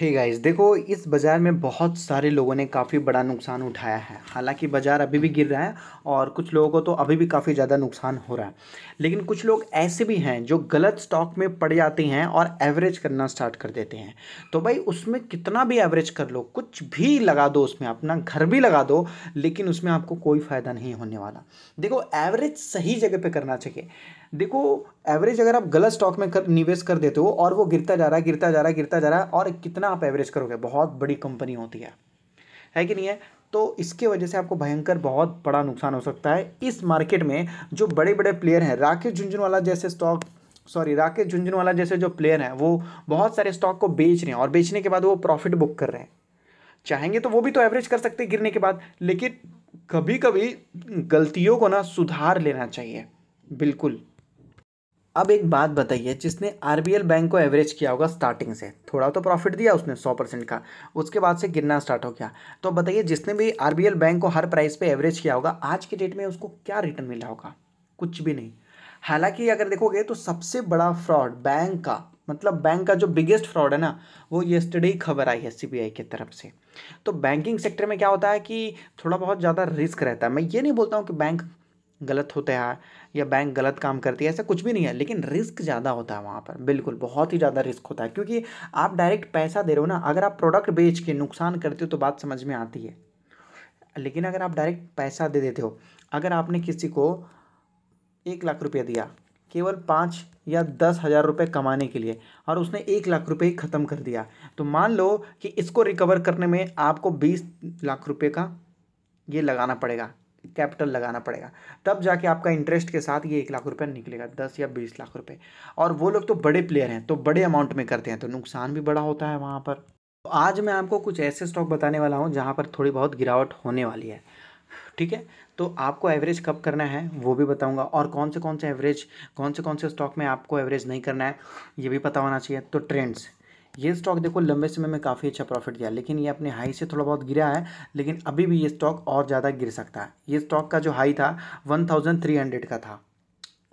हे hey guys देखो इस बाज़ार में बहुत सारे लोगों ने काफ़ी बड़ा नुकसान उठाया है हालांकि बाज़ार अभी भी गिर रहा है और कुछ लोगों को तो अभी भी काफ़ी ज़्यादा नुकसान हो रहा है लेकिन कुछ लोग ऐसे भी हैं जो गलत स्टॉक में पड़ जाते हैं और एवरेज करना स्टार्ट कर देते हैं तो भाई उसमें कितना भी एवरेज कर लो कुछ भी लगा दो उसमें अपना घर भी लगा दो लेकिन उसमें आपको कोई फ़ायदा नहीं होने वाला देखो एवरेज सही जगह पर करना चाहिए देखो एवरेज अगर आप गलत स्टॉक में कर निवेश कर देते हो और वो गिरता जा रहा है गिरता जा रहा है गिरता जा रहा है और कितना ना आप एवरेज करोगे बहुत बड़ी कंपनी होती है है कि नहीं है तो इसके वजह से आपको भयंकर बहुत बड़ा नुकसान हो सकता है इस मार्केट में जो बड़े बड़े प्लेयर हैं राकेश झुंझुनवाला जैसे स्टॉक सॉरी राकेश झुंझुनवाला जैसे जो प्लेयर हैं वो बहुत सारे स्टॉक को बेच रहे हैं और बेचने के बाद वो प्रॉफिट बुक कर रहे हैं चाहेंगे तो वो भी तो एवरेज कर सकते हैं गिरने के बाद लेकिन कभी कभी गलतियों को ना सुधार लेना चाहिए बिल्कुल अब एक बात बताइए जिसने आर बैंक को एवरेज किया होगा स्टार्टिंग से थोड़ा तो प्रॉफिट दिया उसने सौ परसेंट का उसके बाद से गिरना स्टार्ट हो गया तो बताइए जिसने भी आर बैंक को हर प्राइस पे एवरेज किया होगा आज के डेट में उसको क्या रिटर्न मिला होगा कुछ भी नहीं हालांकि अगर देखोगे तो सबसे बड़ा फ्रॉड बैंक का मतलब बैंक का जो बिगेस्ट फ्रॉड है ना वो ये स्टडी खबर आई है सी की तरफ से तो बैंकिंग सेक्टर में क्या होता है कि थोड़ा बहुत ज़्यादा रिस्क रहता है मैं ये नहीं बोलता हूँ कि बैंक गलत होता है या बैंक गलत काम करती है ऐसा कुछ भी नहीं है लेकिन रिस्क ज़्यादा होता है वहाँ पर बिल्कुल बहुत ही ज़्यादा रिस्क होता है क्योंकि आप डायरेक्ट पैसा दे रहे हो ना अगर आप प्रोडक्ट बेच के नुकसान करते हो तो बात समझ में आती है लेकिन अगर आप डायरेक्ट पैसा दे देते हो अगर आपने किसी को एक लाख रुपये दिया केवल पाँच या दस हज़ार रुपये कमाने के लिए और उसने एक लाख रुपये ही ख़त्म कर दिया तो मान लो कि इसको रिकवर करने में आपको बीस लाख रुपये का ये लगाना पड़ेगा कैपिटल लगाना पड़ेगा तब जाके आपका इंटरेस्ट के साथ ये एक लाख रुपया निकलेगा दस या बीस लाख रुपये और वो लोग तो बड़े प्लेयर हैं तो बड़े अमाउंट में करते हैं तो नुकसान भी बड़ा होता है वहाँ पर तो आज मैं आपको कुछ ऐसे स्टॉक बताने वाला हूँ जहाँ पर थोड़ी बहुत गिरावट होने वाली है ठीक है तो आपको एवरेज कब करना है वो भी बताऊंगा और कौन से कौन से एवरेज कौन से कौन से स्टॉक में आपको एवरेज नहीं करना है ये भी पता होना चाहिए तो ट्रेंड्स ये स्टॉक देखो लंबे समय में काफ़ी अच्छा प्रॉफिट गया लेकिन ये अपने हाई से थोड़ा बहुत गिरा है लेकिन अभी भी ये स्टॉक और ज़्यादा गिर सकता है ये स्टॉक का जो हाई था वन थाउजेंड थ्री हंड्रेड का था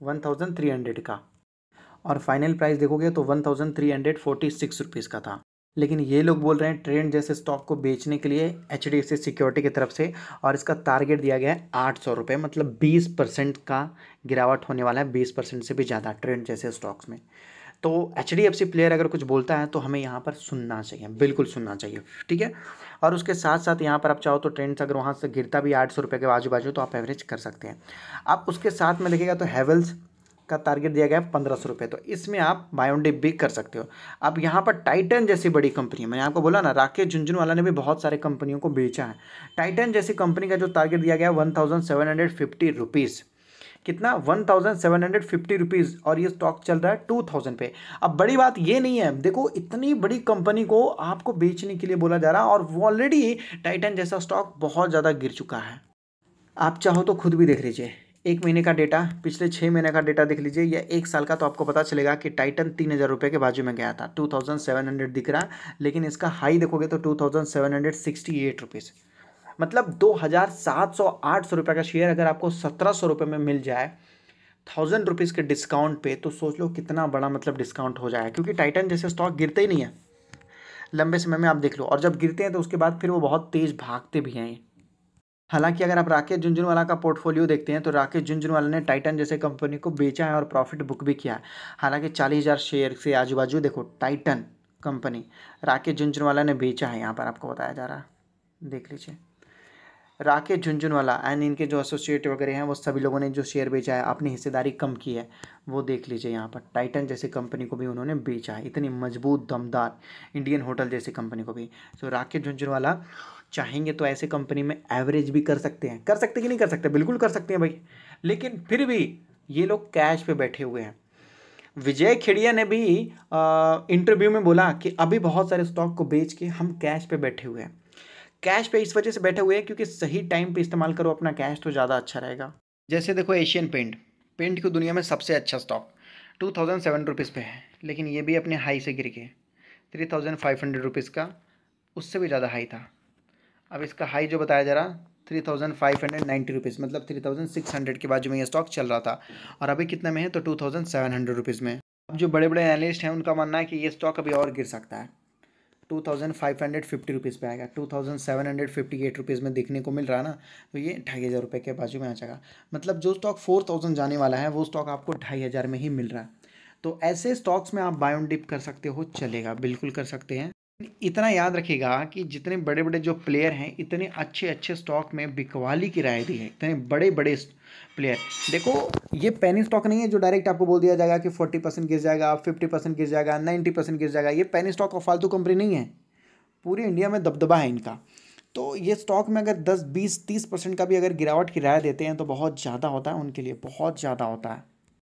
वन थाउजेंड थ्री हंड्रेड का और फाइनल प्राइस देखोगे तो one thousand three hundred forty six rupees का था लेकिन ये लोग बोल रहे हैं ट्रेंड जैसे स्टॉक को बेचने के लिए H D F C security की तरफ से और इसका टारगेट दिया गया है आठ सौ रुपये मतलब बीस परसेंट का गिरावट होने वाला है बीस परसेंट से भी ज़्यादा ट्रेंड जैसे स्टॉक्स में तो एच प्लेयर अगर कुछ बोलता है तो हमें यहाँ पर सुनना चाहिए बिल्कुल सुनना चाहिए ठीक है और उसके साथ साथ यहाँ पर आप चाहो तो ट्रेंड्स अगर वहाँ से गिरता भी आठ सौ रुपये के आजू बाजू तो आप एवरेज कर सकते हैं आप उसके साथ में देखिएगा तो हैवल्स का टारगेट दिया गया है पंद्रह सौ रुपये तो इसमें आप बायोडिप भी कर सकते हो अब यहाँ पर टाइटन जैसी बड़ी कंपनी मैंने आपको बोला ना राकेश झुंझुनवाला ने भी बहुत सारे कंपनियों को बेचा है टाइटन जैसी कंपनी का जो टारगेट दिया गया है one thousand seven hundred fifty rupees कितना one thousand seven hundred fifty rupees और ये स्टॉक चल रहा है टू थाउजेंड पे अब बड़ी बात ये नहीं है देखो इतनी बड़ी कंपनी को आपको बेचने के लिए बोला जा रहा है और वो ऑलरेडी टाइटन जैसा स्टॉक बहुत ज़्यादा गिर चुका है आप चाहो तो खुद भी देख लीजिए एक महीने का डेटा पिछले छः महीने का डेटा देख लीजिए या एक साल का तो आपको पता चलेगा कि टाइटन तीन हज़ार रुपये के बाजू में गया था टू थाउजेंड सेवन हंड्रेड दिख रहा लेकिन इसका हाई देखोगे तो two thousand seven hundred sixty eight rupees मतलब दो हज़ार सात सौ आठ सौ रुपये का शेयर अगर आपको सत्रह सौ रुपये में मिल जाए थाउजेंड रुपीज़ के डिस्काउंट पे तो सोच लो कितना बड़ा मतलब डिस्काउंट हो जाएगा क्योंकि टाइटन जैसे स्टॉक गिरते ही नहीं है लंबे समय में आप देख लो और जब गिरते हैं तो उसके बाद फिर वो बहुत तेज़ भागते भी हैं हालांकि अगर आप राकेश झुंझुनवाला का पोर्टफोलियो देखते हैं तो राकेश झुंझुनवाला ने टाइटन जैसे कंपनी को बेचा है और प्रॉफिट बुक भी किया है हालांकि चालीस हज़ार शेयर से आजू बाजू देखो टाइटन कंपनी राकेश झुंझुनवाला ने बेचा है यहाँ पर आपको बताया जा रहा है देख लीजिए राकेश झुंझुनवाला एंड इनके जो एसोसिएट वगैरह हैं वो सभी लोगों ने जो शेयर बेचा है अपनी हिस्सेदारी कम की है वो देख लीजिए यहाँ पर टाइटन जैसे कंपनी को भी उन्होंने बेचा है इतनी मजबूत दमदार इंडियन होटल जैसी कंपनी को भी तो राकेश झुंझुनवाला चाहेंगे तो ऐसे कंपनी में एवरेज भी कर सकते हैं कर सकते कि नहीं कर सकते बिल्कुल कर सकते हैं भाई लेकिन फिर भी ये लोग कैश पे बैठे हुए हैं विजय खेड़िया ने भी इंटरव्यू में बोला कि अभी बहुत सारे स्टॉक को बेच के हम कैश पे बैठे हुए हैं कैश पे इस वजह से बैठे हुए हैं क्योंकि सही टाइम पे इस्तेमाल करो अपना कैश तो ज़्यादा अच्छा रहेगा जैसे देखो एशियन पेंट पेंट की दुनिया में सबसे अच्छा stock two thousand seven rupees पे है लेकिन ये भी अपने हाई से गिर के three thousand five hundred rupees का उससे भी ज़्यादा हाई था अब इसका हाई जो बताया जा रहा three thousand five hundred ninety rupees मतलब थ्री थाउजेंड सिक्स हंड्रेड के बाजू में ये स्टॉक चल रहा था और अभी कितने में है तो two thousand seven hundred rupees में अब जो बड़े बड़े एनालिस्ट हैं उनका मानना है कि ये स्टॉक अभी और गिर सकता है two thousand five hundred fifty rupees पर आएगा two thousand seven hundred fifty eight rupees में देखने को मिल रहा है ना तो ये ढाई हज़ार रुपये के बाजू में आ जाएगा मतलब जो स्टॉक फोर थाउजेंड जाने वाला है वो स्टॉक आपको ढाई हज़ार में ही मिल रहा है तो ऐसे स्टॉक्स में आप बायोन डिप कर सकते हो चलेगा बिल्कुल कर सकते हैं इतना याद रखिएगा कि जितने बड़े बड़े जो प्लेयर हैं इतने अच्छे अच्छे स्टॉक में बिकवाली की राय दी है इतने बड़े बड़े प्लेयर देखो ये पैनी स्टॉक नहीं है जो डायरेक्ट आपको बोल दिया जाएगा कि फोर्टी परसेंट गिर जाएगा फिफ्टी परसेंट गिर जाएगा नाइन्टी परसेंट गिर जाएगा ये पैनी स्टॉक और फालतू कंपनी नहीं है पूरे इंडिया में दबदबा है इनका तो ये स्टॉक में अगर दस बीस तीस परसेंट का भी अगर गिरावट की राय देते हैं तो बहुत ज़्यादा होता है उनके लिए बहुत ज़्यादा होता है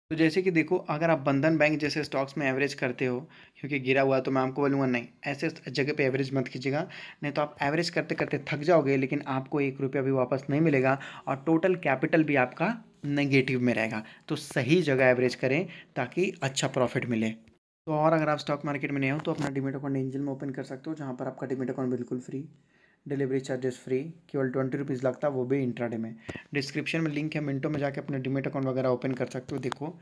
तो जैसे कि देखो अगर आप बंधन बैंक जैसे स्टॉक्स में एवरेज करते हो क्योंकि गिरा हुआ तो मैं आपको बोलूँगा नहीं ऐसे जगह पे एवरेज मत कीजिएगा नहीं तो आप एवरेज करते करते थक जाओगे लेकिन आपको एक रुपया भी वापस नहीं मिलेगा और टोटल कैपिटल भी आपका नेगेटिव में रहेगा तो सही जगह एवरेज करें ताकि अच्छा प्रॉफिट मिले तो और अगर आप स्टॉक मार्केट में नहीं हो तो अपना डिमेट अकाउंट एंजल में ओपन कर सकते हो जहाँ पर आपका डिमेट अकाउंट बिल्कुल फ्री डिलीवरी चार्जेस फ्री केवल ट्वेंटी रुपीज़ लगता है वो भी इंट्राडे में डिस्क्रिप्शन में लिंक है मिनटों में जाके अपने डिमेट अकाउंट वगैरह ओपन कर सकते हो देखो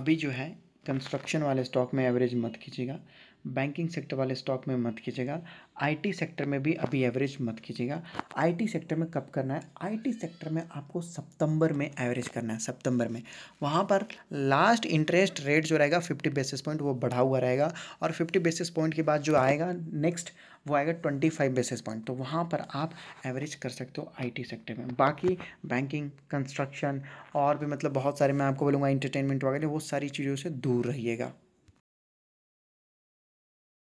अभी जो है कंस्ट्रक्शन वाले स्टॉक में एवरेज मत खींचेगा बैंकिंग सेक्टर वाले स्टॉक में मत कीजिएगा आईटी सेक्टर में भी अभी एवरेज मत कीजिएगा आईटी सेक्टर में कब करना है आईटी सेक्टर में आपको सितंबर में एवरेज करना है सितंबर में वहाँ पर लास्ट इंटरेस्ट रेट जो रहेगा फिफ्टी बेसिस पॉइंट वो बढ़ा हुआ रहेगा और फिफ्टी बेसिस पॉइंट के बाद जो आएगा नेक्स्ट वो आएगा ट्वेंटी फाइव बेसिस पॉइंट तो वहाँ पर आप एवरेज कर सकते हो आईटी सेक्टर में बाकी बैंकिंग कंस्ट्रक्शन और भी मतलब बहुत सारे मैं आपको बोलूँगा इंटरटेनमेंट वगैरह वो सारी चीज़ों से दूर रहिएगा